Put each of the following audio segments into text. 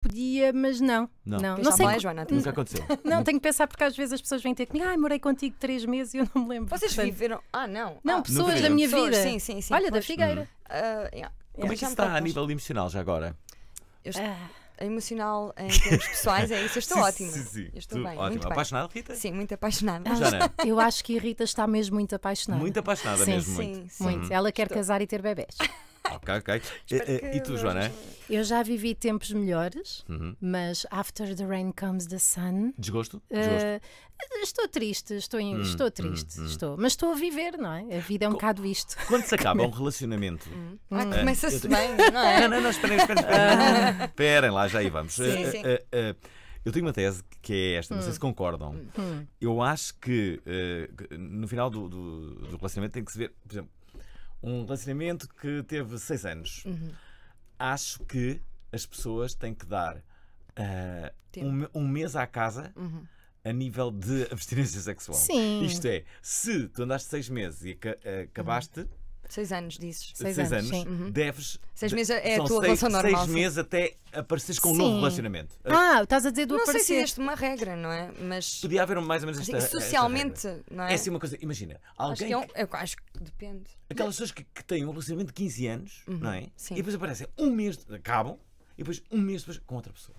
podia, mas não. Não, não, não sei. Vai, Joana, nunca aconteceu. Não, tenho que pensar porque às vezes as pessoas vêm ter comigo, ai, ah, morei contigo três meses e eu não me lembro. Vocês Portanto, viveram? Ah, não. Não, ah, pessoas da minha vida. Sim, sim, sim. Olha, pois, da Figueira. Uh, yeah. Como é que está a nível emocional já agora? Eu estou... Ah. É emocional em termos pessoais, é isso. Eu estou sim, ótima. Sim, sim. Eu estou tu, bem. Ótima. Muito apaixonada, Rita? Sim, muito apaixonada. Ela, ah, eu acho que a Rita está mesmo muito apaixonada. Muito apaixonada sim. mesmo. Sim, muito. Sim, Ela quer casar e ter bebés. Ok, ok. E, e, tu, Joana? Eu já vivi tempos melhores, uhum. mas after the rain comes the sun. Desgosto? Eh, Desgosto. Uh, estou triste, estou, hum, estou triste, hum, hum, estou. Mas estou a viver, não é? A vida é um bocado isto. Quando se acaba um relacionamento. Hum. Ah, ah começa-se bem, não é? Não, não, não, esperem, esperem, esperem. Ah. lá, já aí vamos. Sim, uh, sim. Eh, eu tenho uma tese que é esta, não hum. sei se concordam. Hum. Eu acho que uh, no final do, do, do, relacionamento tem que se ver, por exemplo, um relacionamento que teve seis anos. Uhum. Acho que as pessoas têm que dar uh, um, um, mês à casa. Uhum a nível de abstinência sexual. Sim. Isto é, se tu andaste seis meses e acabaste, uhum. Seis anos, dizes. Seis, seis anos. anos uhum. Deves. Seis meses é a tua seis, relação normal. Seis sim. meses até apareceres com um sim. novo relacionamento. Ah, ah, estás a dizer do não aparecer. Não sei se existe uma regra, não é? Mas. Podia haver mais ou menos esta. Assim, socialmente, esta não é? É assim uma coisa. Imagina, alguém. Acho que, é um, eu acho que depende. Aquelas pessoas que, que, têm um relacionamento de 15 anos, uhum. não é? Sim. E depois aparecem um mês, acabam, e depois um mês depois com outra pessoa.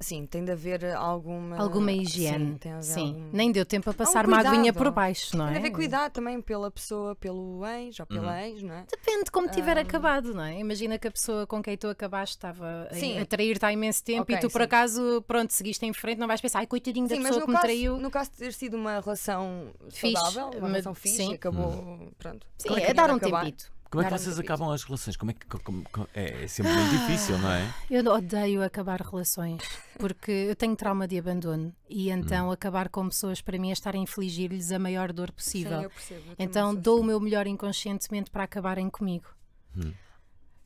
Sim, tem de haver alguma. Alguma higiene. Sim, tem sim. Algum... nem deu tempo a passar uma aguinha por baixo, não tem é? Tem de haver cuidado também pela pessoa, pelo ex ou pela uhum. ex, não é? Depende de como tiver um... acabado, não é? Imagina que a pessoa com quem tu acabaste estava sim. a trair-te há imenso tempo okay, e tu, sim. por acaso, pronto, seguiste em frente, não vais pensar, ai, coitadinho da sim, pessoa que caso, traiu. No caso de ter sido uma relação fixe, saudável, uma relação fixe, acabou. Uhum. Pronto. Sim, é, é dar um acabar. tempito. Como é que vocês acabam as relações? Como é que como, como, é, é, sempre muito difícil, não é? Eu odeio acabar relações porque eu tenho trauma de abandono e então hum. acabar com pessoas para mim é estar a infligir-lhes a maior dor possível. Sim, eu percebo, eu então dou assim. o meu melhor inconscientemente para acabarem comigo. Hum.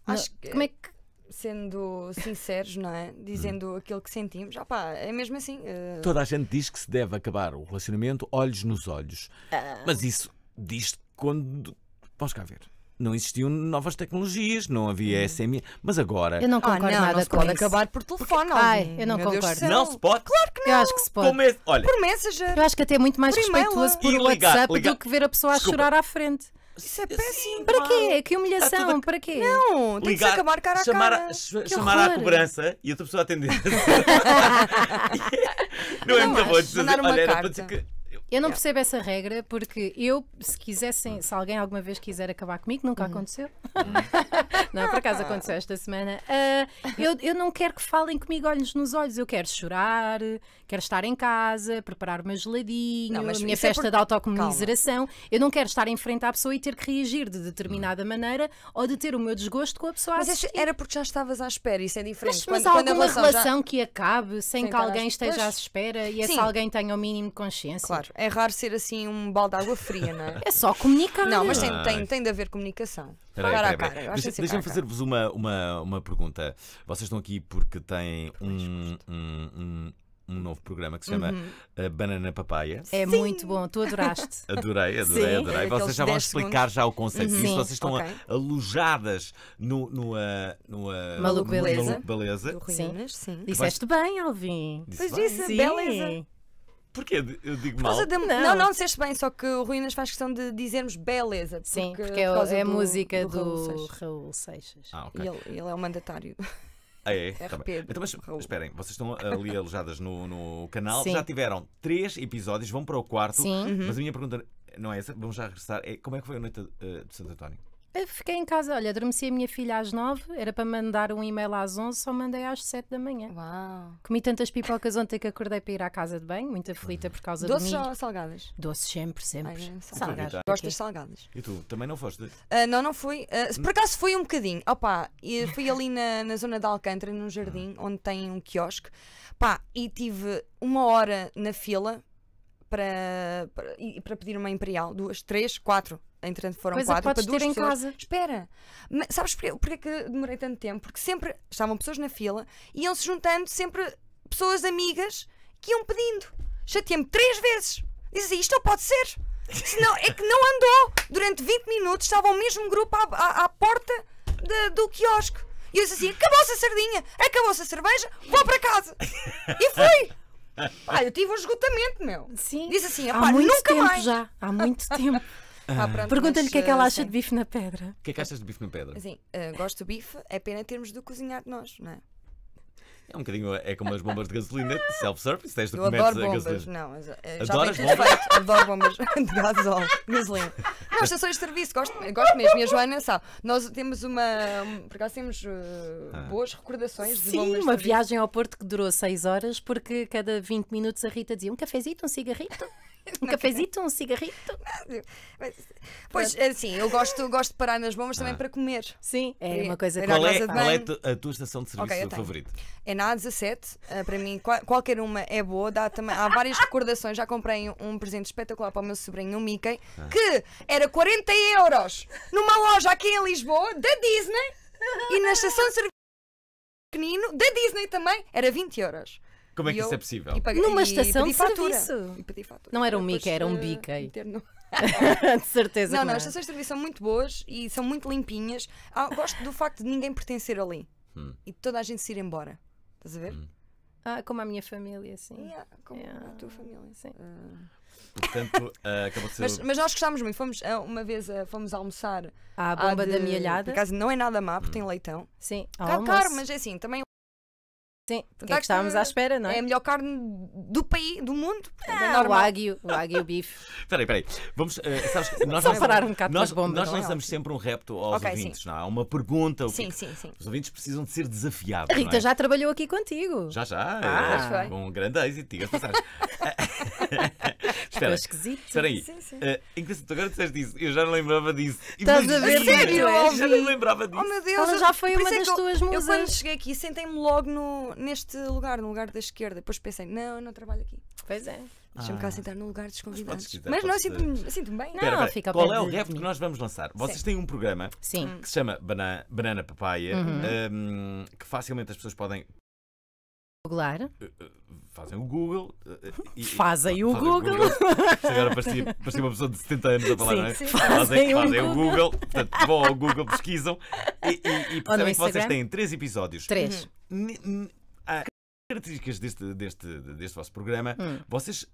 Acho que, como é que sendo sinceros, não é? Dizendo hum. aquilo que sentimos. opá, é mesmo assim. Uh... Toda a gente diz que se deve acabar o relacionamento olhos nos olhos. Uh... Mas isso diz quando. Vamos cá ver não existiam novas tecnologias, não havia SMS. Hum. Mas agora. Eu não ah, concordo ah, não, nada não se com pode isso. acabar por telefone. Porque, ai, eu não Meu concordo. Deus não se pode? Claro que não. Eu acho que se pode. Como é, olha, por Messenger. Eu acho que é até é muito mais por respeituoso por ligar, WhatsApp ligar. do que ver a pessoa Desculpa. a chorar à frente. Isso é péssimo. Para quê? Que humilhação, para quê? Não, tem Ligar, que acabar cara a chamar, cara. Ch chamar à cobrança e outra pessoa atender. não, não é muito bom dizer, olha, carta. era para dizer que eu não percebo essa regra porque eu, se quisessem, se alguém alguma vez quiser acabar comigo, nunca uhum. aconteceu. Uhum. não, por acaso aconteceu esta semana. Uh, eu, eu não quero que falem comigo olhos nos olhos. Eu quero chorar, quero estar em casa, preparar uma geladinha, não, a minha é festa é porque... de autocomiseração. Eu não quero estar em frente à pessoa e ter que reagir de determinada uhum. maneira ou de ter o meu desgosto com a pessoa. Mas era porque já estavas à espera, isso é diferente. Mas, mas quando, alguma relação, já... que acabe sem, sem que alguém esteja à espera e se alguém tenha o mínimo de consciência. Claro é raro ser assim um balde de água fria, não é? É só comunicar. Não, mas tem, ah. tem, tem de haver comunicação. Assim cara a cara. Deixem-me fazer-vos uma, uma, uma pergunta. Vocês estão aqui porque têm um, um, um um novo programa que se chama uhum. Banana Papaya. É Sim. muito bom, tu adoraste. Adorei, adorei, adorei. É Vocês já vão explicar já o conceito uhum. disso. Vocês estão okay. alojadas no, no, ah, no, ah, no Maluco Beleza. Maluco Beleza. Sim. Sim. Disseste bem, Alvin. Pois disse, beleza. Porquê? Eu digo por mal. De... Não. não, não disseste bem, só que o Ruínas faz questão de dizermos beleza. Porque, Sim, porque, é, é do, a música do, do Raul, Seixas. Raul Seixas. Ah, okay. ele, ele é o mandatário. Ah, é? então, mas esperem, vocês estão ali alojadas no, no canal, Sim. já tiveram três episódios, vão para o quarto. Sim. Uhum. Mas a minha pergunta não é essa, vamos já regressar. É, como é que foi a noite uh, de Santo António? Eu fiquei em casa, olha, adormeci a minha filha às nove, era para mandar um e-mail às onze, só mandei às sete da manhã. Uau! Comi tantas pipocas ontem que acordei para ir à casa de banho, muito aflita por causa Doces ou salgadas? Doces sempre, sempre. Ai, é salgadas. Gosto salgadas. E tu, também não foste? Ah, não, não fui. Ah, por acaso fui um bocadinho. Opa, fui ali na, na zona de Alcântara, num jardim, ah. onde tem um quiosque. Pá, e tive uma hora na fila para, para, para pedir uma imperial, duas, três, quatro entretanto foram Coisa quatro para duas ter em pessoas. casa. Espera, mas sabes porquê, porquê que demorei tanto tempo? Porque sempre estavam pessoas na fila e iam-se juntando sempre pessoas amigas que iam pedindo. Chateei-me três vezes. Dizia, isto não pode ser. Senão é que não andou. Durante 20 minutos estava o mesmo grupo à, à, à porta de, do quiosque. E eu disse assim: acabou-se a sardinha, acabou-se a cerveja, vou para casa. E fui. Ah, eu tive um esgotamento, meu. Sim. Diz assim, há muito nunca tempo mais. já. Há muito tempo. Ah. Pergunta-lhe o que é que ela ah, acha sim. de bife na pedra. O que é que achas de bife na pedra? Sim, uh, ah, gosto de bife, é pena termos de cozinhar nós, não é? É um bocadinho, é como as bombas de gasolina, self-service, tens de comer a gasolina. Não, ah, Adoras bombas? adoro bombas de gasol, gasolina. Não, estações de serviço, gosto, gosto mesmo. E a Joana sabe, nós temos uma. Por acaso temos uh, boas recordações Sim, de bombas. Sim, uma viagem ao Porto que durou 6 horas, porque cada 20 minutos a Rita dizia um cafezinho, um cigarrito. Um cafezinho um cigarrito. Pois, assim, eu gosto, gosto de parar nas bombas também ah. para comer. Sim, é uma coisa é que qual, é, qual é a tua estação de serviço okay, favorita? É na A17. Eh, para mim, qualquer uma é boa. Dá também, há várias recordações. Já comprei um presente espetacular para o meu sobrinho, o Mickey, ah. que era 40 euros numa loja aqui em Lisboa, da Disney, e na estação de serviço pequenino, da Disney também, era 20 euros. Como é que eu, isso é possível? Paguei, Numa estação de fatura, serviço. Não era um Mica, era um eh, Bica. de certeza. Não, não, não as estações de serviço são muito boas e são muito limpinhas. Ah, gosto do facto de ninguém pertencer ali hum. e de toda a gente se ir embora. Estás a ver? Hum. Ah, como a minha família, sim. Yeah, como yeah. a tua família, sim. Uh. Portanto, uh, acabou de ser. Mas, mas nós gostámos muito. Fomos uh, uma vez uh, fomos almoçar à bomba à de... da mielhada. Por acaso não é nada má, porque hum. tem leitão. Sim, ao caro, mas é assim, também Sim, porque é que estávamos à espera, não é? É a melhor carne do país, do mundo. É ah, é o águio, o águio bife. Espera aí, espera aí. Vamos, uh, sabes, nós Só parar um bocado nós, bombas, nós então, é lançamos é? sempre um repto aos okay, ouvintes, sim. não é? Há uma pergunta. Sim, sim, sim. Os ouvintes precisam de ser desafiados. A Rita é? já trabalhou aqui contigo. Já, já. Ah, é, com um grande êxito, diga-se Espera. esquisito. Espera aí. Sim, sim. Uh, eh, engraçado, agora disseste isso. Eu já não lembrava disso. Estás a ver? Sério? Eu já não lembrava disso. Oh meu Deus. Ela já foi uma é das eu, tuas musas. Eu quando cheguei aqui sentei-me logo no, neste lugar, no lugar da esquerda. Depois pensei, não, eu não trabalho aqui. Pois é. Deixa-me ah. cá sentar num lugar desconvidado. Mas, não, sinto-me sinto bem. Não, Pera, fica Qual é o rap que nós vamos lançar? Vocês sim. têm um programa Sim. que se chama Banana, Banana Papaya, uhum. um, ehm, que facilmente as pessoas podem Googlar. Eh, eh, fazem o Google. Eh, e, fazem e, o fazem Google. Google. Agora parecia, parecia uma pessoa de 70 anos a falar, sim, não é? Sim. Fazem, fazem, fazem o Google. Portanto, vão ao Google, pesquisam e, e, e percebem que vocês têm três episódios. Três. Há características deste, deste, deste vosso programa. Hum. Vocês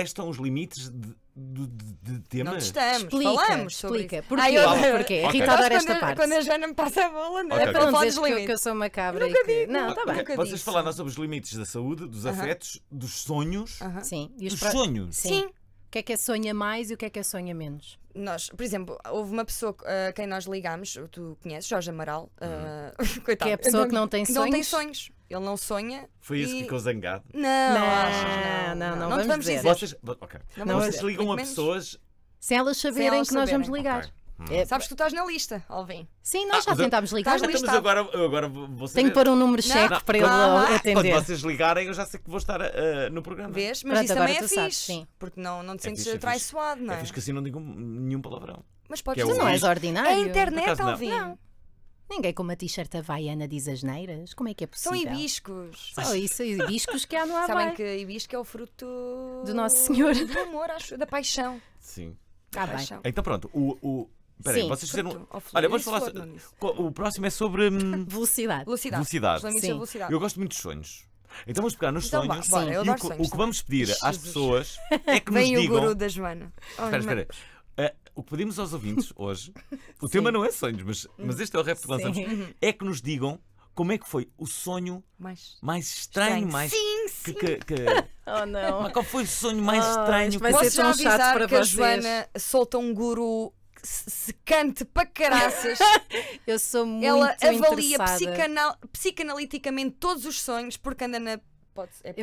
testam os limites de, de, de, de temas? Não testamos, explica, falamos sobre explica. Isso. Porquê? Ai, eu... Porquê? Okay. Rita adora esta quando, parte. Quando a Jana me passa a bola, não é? okay, é então para okay. falar que, eu sou macabra. Eu nunca que... Não, está okay. bem. Vocês disse. falaram sobre os limites da saúde, dos uh -huh. afetos, dos sonhos. Uh -huh. Sim. E os dos sonhos. Sim. Sim que é que é sonha mais e o que é que é sonha menos? Nós, por exemplo, houve uma pessoa a uh, quem nós ligámos, tu conheces, Jorge Amaral, uh, uhum. Que é a pessoa que não tem sonhos. Não tem sonhos. Ele não sonha. Foi isso e... que ficou zangado. Não, não, não, não, não, não, vamos, vamos dizer. dizer. Vocês, okay. não vocês ligam a menos. pessoas. Se elas saberem Se elas que saberem. nós vamos ligar. Okay. É, sabes que tu estás na lista, Alvin. Sim, nós já ah, tentámos ligar. Estás então, listado. agora, agora Tenho que pôr um número cheque para ele ah, atender. Quando vocês ligarem, eu já sei que vou estar uh, no programa. Vês? Mas Pronto, isso também é fixe. Sabes, sim. Porque não, não te é sentes atraiçoado, é não é? É que assim não digo nenhum palavrão. Mas podes que é Tu não és ordinário. É internet, Alvin. Não. Ninguém com uma t-shirt havaiana diz asneiras. Como é que é possível? São hibiscos. Só oh, isso, hibiscos que há no Havaí. Sabem que hibisco é o fruto do Nosso Senhor. Do amor, acho, da paixão. Sim. Ah, Então pronto, o, o Peraí, vocês fizeram. Olha, vamos falar. O próximo é sobre. Hum, velocidade. Velocidade. Velocidade. É sim. Eu gosto muito de sonhos. Então vamos pegar nos Então vá, sonhos bora, eu e o, que- sonhos o que vamos pedir às pessoas é que nos digam. Vem o guru da Joana. Oh, Espera, espera. Ah, o que pedimos aos ouvintes hoje, o tema não é sonhos, mas, mas este é o rap que lançamos, é que nos digam como é que foi o sonho Mas... mais estranho, Estranho. mais. Sim, sim. Que, que- que- Oh não. Mas qual foi o sonho mais Oh, estranho isto vai que- Vai ser Posso já tão chato avisar para que a Joana solta um guru secante para caraças. eu sou muito Ela avalia psicanal, psicanaliticamente todos os sonhos porque anda na. Pode, é eu